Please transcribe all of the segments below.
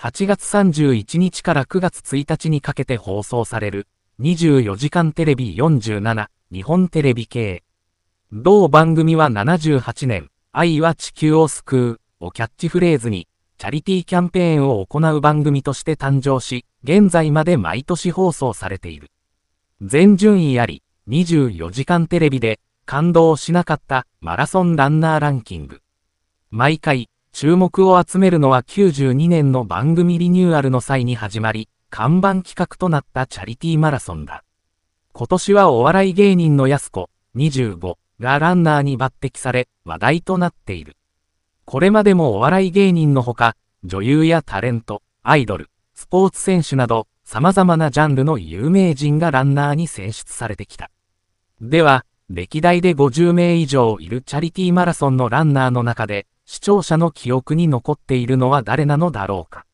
8月31日から9月1日にかけて放送される、24時間テレビ47日本テレビ系。同番組は78年、愛は地球を救うをキャッチフレーズに、チャリティーキャンペーンを行う番組として誕生し、現在まで毎年放送されている。全順位あり、24時間テレビで感動しなかったマラソンランナーランキング。毎回、注目を集めるのは92年の番組リニューアルの際に始まり、看板企画となったチャリティーマラソンだ。今年はお笑い芸人のやす子、25がランナーに抜擢され、話題となっている。これまでもお笑い芸人のほか、女優やタレント、アイドル、スポーツ選手など、様々なジャンルの有名人がランナーに選出されてきた。では、歴代で50名以上いるチャリティーマラソンのランナーの中で、視聴者の記憶に残っているのは誰なのだろうか。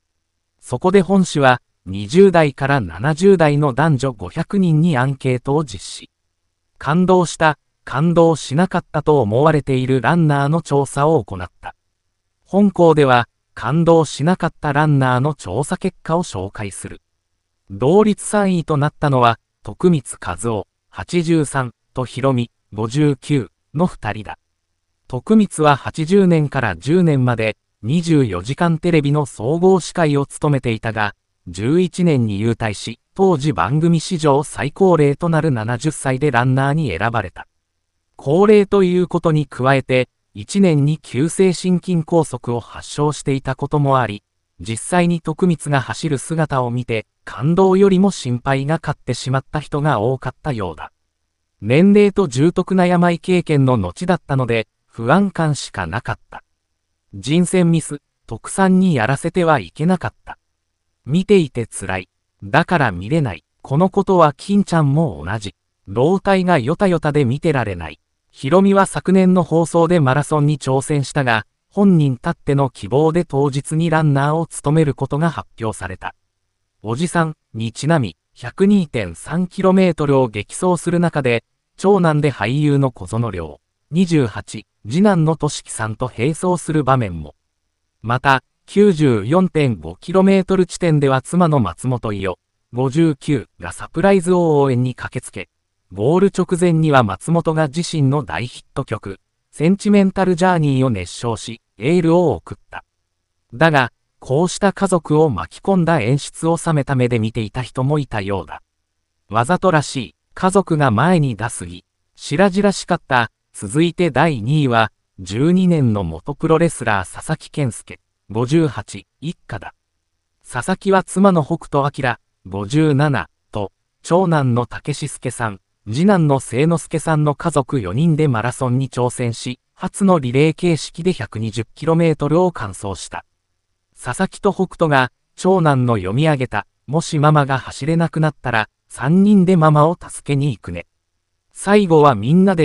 そこで本誌は、20代から70代の男女500人にアンケートを実施。感動した、感動しなかったと思われているランナーの調査を行った。本校では、感動しなかったランナーの調査結果を紹介する。同率3位となったのは、徳光和夫、83とひろみ、59の2人だ。徳光は80年から10年まで24時間テレビの総合司会を務めていたが、11年に勇退し、当時番組史上最高齢となる70歳でランナーに選ばれた。高齢ということに加えて、1年に急性心筋梗塞を発症していたこともあり、実際に徳光が走る姿を見て、感動よりも心配が勝ってしまった人が多かったようだ。年齢と重篤な病経験の後だったので、不安感しかなかった。人選ミス、特産にやらせてはいけなかった。見ていて辛い。だから見れない。このことは金ちゃんも同じ。老体がヨタヨタで見てられない。ヒロミは昨年の放送でマラソンに挑戦したが、本人たっての希望で当日にランナーを務めることが発表された。おじさんにちなみ 102.3km を激走する中で、長男で俳優の小園良。28、次男の俊樹さんと並走する場面も。また、94.5km 地点では妻の松本伊代、59がサプライズ応援に駆けつけ、ゴール直前には松本が自身の大ヒット曲、センチメンタルジャーニーを熱唱し、エールを送った。だが、こうした家族を巻き込んだ演出を冷めた目で見ていた人もいたようだ。わざとらしい、家族が前に出すぎ、白々しかった、続いて第2位は、12年の元プロレスラー佐々木健介、58、一家だ。佐々木は妻の北斗晶、57、と、長男の竹志助さん、次男の清之助さんの家族4人でマラソンに挑戦し、初のリレー形式で 120km を完走した。佐々木と北斗が、長男の読み上げた、もしママが走れなくなったら、3人でママを助けに行くね。最後はみんなで